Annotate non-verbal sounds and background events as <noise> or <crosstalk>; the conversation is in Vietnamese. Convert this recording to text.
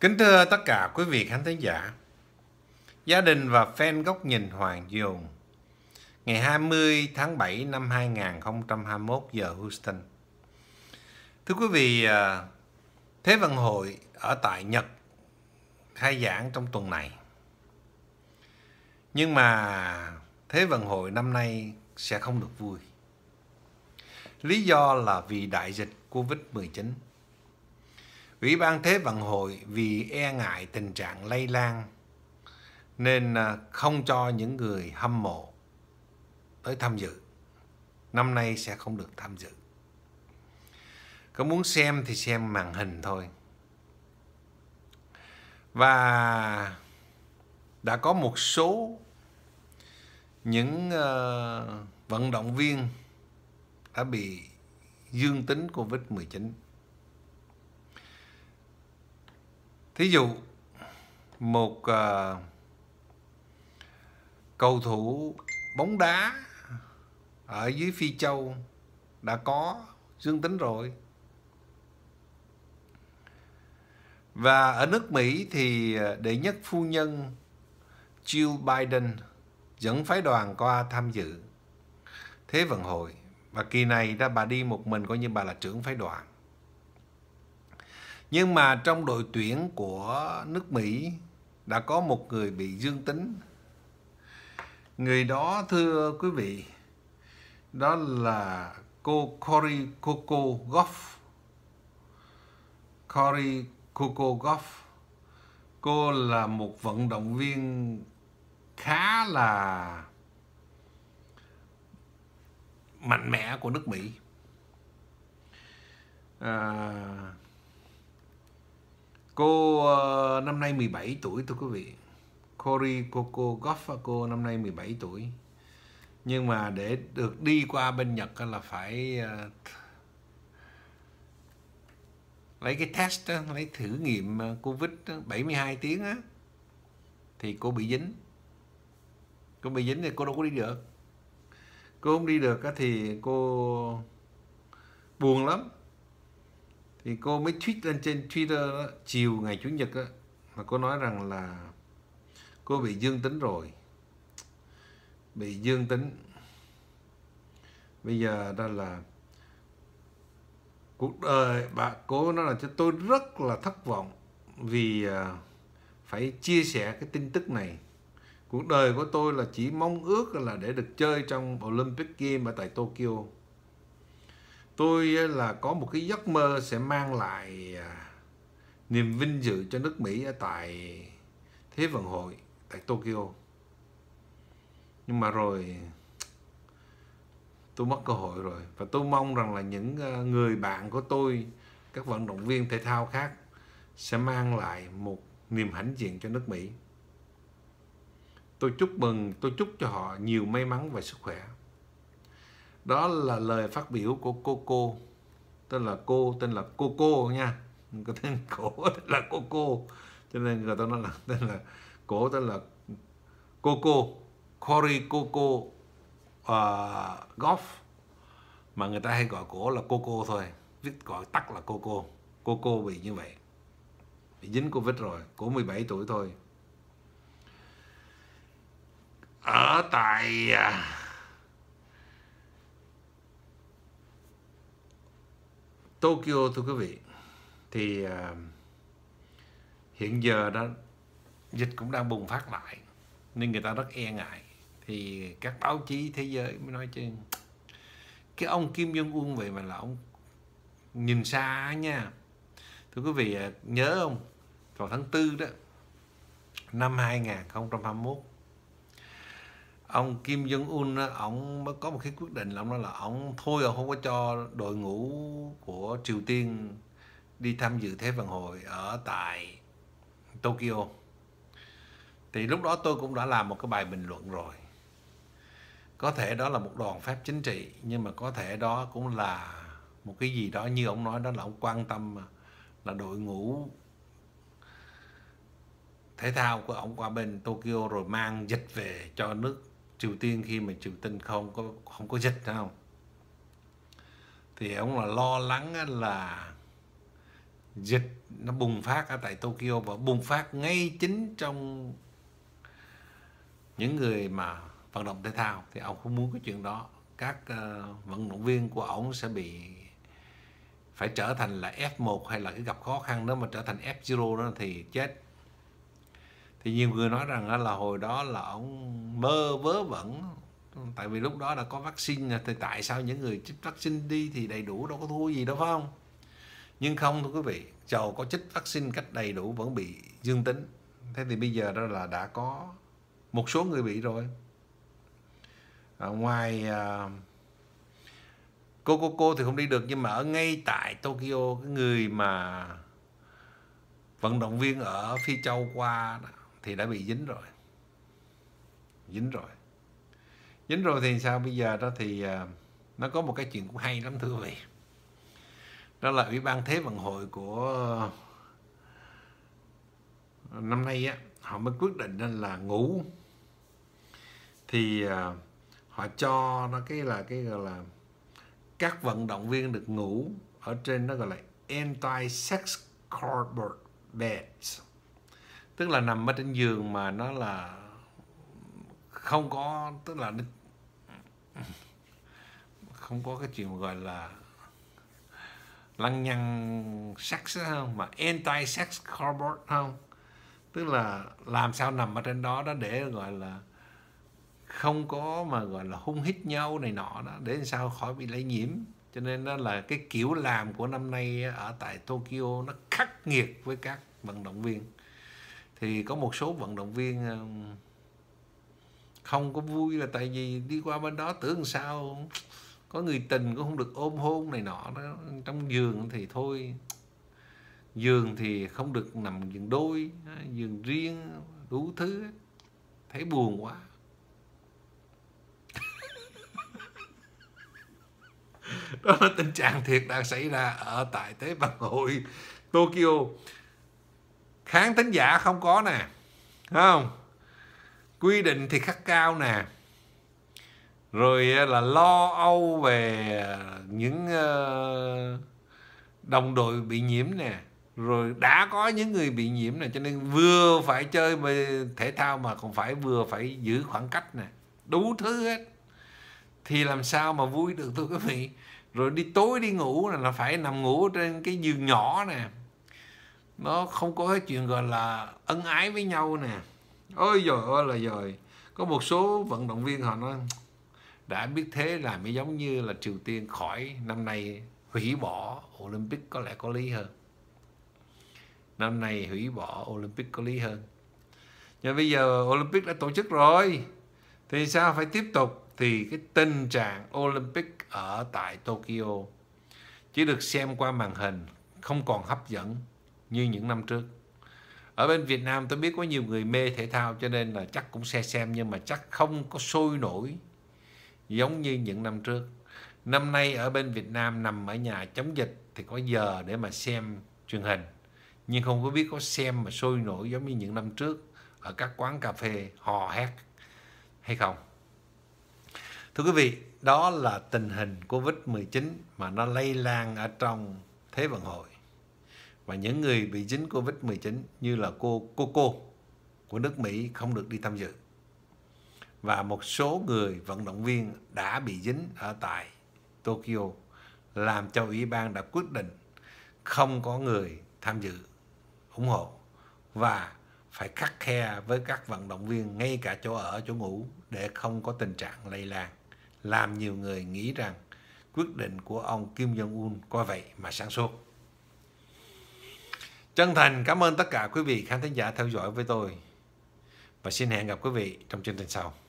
Kính thưa tất cả quý vị khán thính giả, gia đình và fan góc nhìn Hoàng Dồn ngày 20 tháng 7 năm 2021 giờ Houston. Thưa quý vị, à, Thế vận hội ở tại Nhật khai giảng trong tuần này. Nhưng mà Thế vận hội năm nay sẽ không được vui. Lý do là vì đại dịch COVID-19. Ủy ban Thế vận hội vì e ngại tình trạng lây lan nên à, không cho những người hâm mộ tới tham dự. Năm nay sẽ không được tham dự. Có muốn xem thì xem màn hình thôi. Và đã có một số những ờ, vận động viên đã bị dương tính COVID-19. thí dụ một à, cầu thủ bóng đá ở dưới phi châu đã có dương tính rồi và ở nước mỹ thì ờ, đệ nhất phu nhân jill biden dẫn phái đoàn qua tham dự thế vận hội và kỳ này ra bà đi một mình coi như bà là trưởng phái đoàn nhưng mà trong đội tuyển của nước Mỹ đã có một người bị dương tính người đó thưa quý vị đó là cô Cory Coco Goff Cory Coco Goff cô là một vận động viên khá là mạnh mẽ của nước Mỹ à, Cô uh, năm nay 17 tuổi thưa quý vị. Cory Coco Goff cô năm nay 17 tuổi. Nhưng mà để được đi qua bên Nhật là phải uh, lấy cái test lấy thử nghiệm ờ, Covid đó, 72 tiếng á thì cô bị dính. Cô bị dính thì cô đâu có đi được. Cô không đi được thì cô buồn lắm thì cô mới tweet lên trên Twitter đó, chiều ngày chủ nhật đó, mà cô nói rằng là cô bị dương tính rồi bị dương tính bây giờ đó là cuộc đời bà cô nói là cho tôi rất là thất vọng vì à, phải chia sẻ cái tin tức này cuộc đời của tôi là chỉ mong ước là để được chơi trong Olympic Games ở tại Tokyo tôi là có một cái giấc mơ sẽ mang lại à, niềm vinh dự cho nước Mỹ ở tại Thế vận hội tại Tokyo nhưng mà rồi tôi mất cơ hội rồi và tôi mong rằng là những à, người bạn của tôi các vận động viên thể thao khác sẽ mang lại một niềm hãnh diện cho nước Mỹ tôi chúc mừng tôi chúc cho họ nhiều may mắn và sức khỏe đó là lời phát biểu của cô cô tên là cô tên là cô cô nha cái tên cổ là cô cô cho nên người ta nói là tên là cổ tên là cô cô Cory cô cô uh, Goff mà người ta hay gọi cổ là cô cô thôi viết gọi tắt là cô cô cô cô bị như vậy bị dính covid rồi cổ 17 tuổi thôi ở tại uh, Tokyo thưa quý vị thì uh, hiện giờ đó dịch cũng đang bùng phát lại nên người ta rất e ngại thì các báo chí thế giới mới nói chứ cái ông Kim Jong Un vậy mà là ông nhìn xa nha thưa quý vị à, nhớ không vào tháng tư đó năm 2021 ông Kim Jong Un ông mới có một cái quyết định là ông nói là ông thôi ông không có cho đội ngũ của Triều Tiên đi tham dự Thế vận hội ở tại Tokyo thì lúc đó tôi cũng đã làm một cái bài bình luận rồi có thể đó là một đoàn phép chính trị nhưng mà có thể đó cũng là một cái gì đó như ông nói đó là ông quan tâm là đội ngũ thể thao của ông qua bên Tokyo rồi mang dịch về cho nước Triều Tiên khi mà Triều Tiên không có không có dịch không thì ông là lo lắng là dịch nó bùng phát ở tại Tokyo và bùng phát ngay chính trong những người mà vận động thể thao thì ông không muốn cái chuyện đó các uh, vận động viên của ông sẽ bị phải trở thành là F1 hay là cái gặp khó khăn nếu mà trở thành F0 đó thì chết thì nhiều người nói rằng là hồi đó là ông mơ vớ vẩn tại vì lúc đó đã có vaccine thì tại sao những người chích vaccine đi thì đầy đủ đâu có thua gì đâu phải không nhưng không thưa quý vị dầu có chích vaccine cách đầy đủ vẫn bị dương tính thế thì bây giờ đó là đã có một số người bị rồi à, ngoài à, cô cô cô thì không đi được nhưng mà ở ngay tại Tokyo cái người mà vận động viên ở phi châu qua đó, thì đã bị dính rồi dính rồi dính rồi thì sao bây giờ đó thì à, nó có một cái chuyện cũng hay lắm thưa quý vị đó là ủy ban thế vận hội của ờ, năm nay á họ mới quyết định nên là ngủ thì à, họ cho nó cái là cái gọi là các vận động viên được ngủ ở trên nó gọi là anti sex cardboard beds tức là nằm ở trên giường mà nó là không có tức là không có cái chuyện gọi là lăng nhăng sex không mà anti sex cardboard không tức là làm sao nằm ở trên đó đó để gọi là không có mà gọi là hung hít nhau này nọ đó để sao khỏi bị lây nhiễm cho nên đó là cái kiểu làm của năm nay ở tại Tokyo nó khắc nghiệt với các vận động viên thì có một số vận động viên ờ, không có vui là tại vì đi qua bên đó tưởng sao có người tình cũng không được ôm hôn này nọ đó trong giường thì thôi giường thì không được nằm giường đôi giường riêng đủ thứ thấy buồn quá <laughs> đó là tình trạng thiệt đang xảy ra ở tại tế bằng hội Tokyo kháng tính giả không có nè không quy định thì khắc cao nè rồi à, là lo âu về à, những ờ, đồng đội bị nhiễm nè rồi đã có những người bị nhiễm nè cho nên vừa phải chơi thể thao mà còn phải vừa phải giữ khoảng cách nè đủ thứ hết thì làm sao mà vui được tôi quý vị rồi đi tối đi ngủ là phải nằm ngủ trên cái giường nhỏ nè nó không có cái chuyện gọi là ân ái với nhau nè ôi rồi ơi là rồi có một số vận động viên họ nói đã biết thế là mới giống như là Triều Tiên khỏi năm nay hủy bỏ Olympic có lẽ có lý hơn năm nay hủy bỏ Olympic có lý hơn nhưng bây giờ Olympic đã tổ chức rồi thì sao phải tiếp tục thì cái tình trạng Olympic ở tại Tokyo chỉ được xem qua màn hình không còn hấp dẫn như những năm trước ở bên Việt Nam tôi biết có nhiều người mê thể thao cho nên là chắc cũng xe xem nhưng mà chắc không có sôi nổi giống như những năm trước năm nay ở bên Việt Nam nằm ở nhà chống dịch thì có giờ để mà xem truyền hình nhưng không có biết có xem mà sôi nổi giống như những năm trước ở các quán cà phê hò hét hay không thưa quý vị đó là tình hình Covid-19 mà nó lây lan ở trong Thế vận hội và những người bị dính Covid-19 như là cô Coco của nước Mỹ không được đi tham dự. Và một số người vận động viên đã bị dính ở tại Tokyo làm cho ủy ban đã quyết định không có người tham dự ủng hộ và phải khắc khe với các vận động viên ngay cả chỗ ở chỗ ngủ để không có tình trạng lây lan làm nhiều người nghĩ rằng quyết định của ông Kim Jong Un coi vậy mà sáng suốt Chân thành cảm ơn tất cả quý vị khán thính giả theo dõi với tôi và xin hẹn gặp quý vị trong chương trình sau.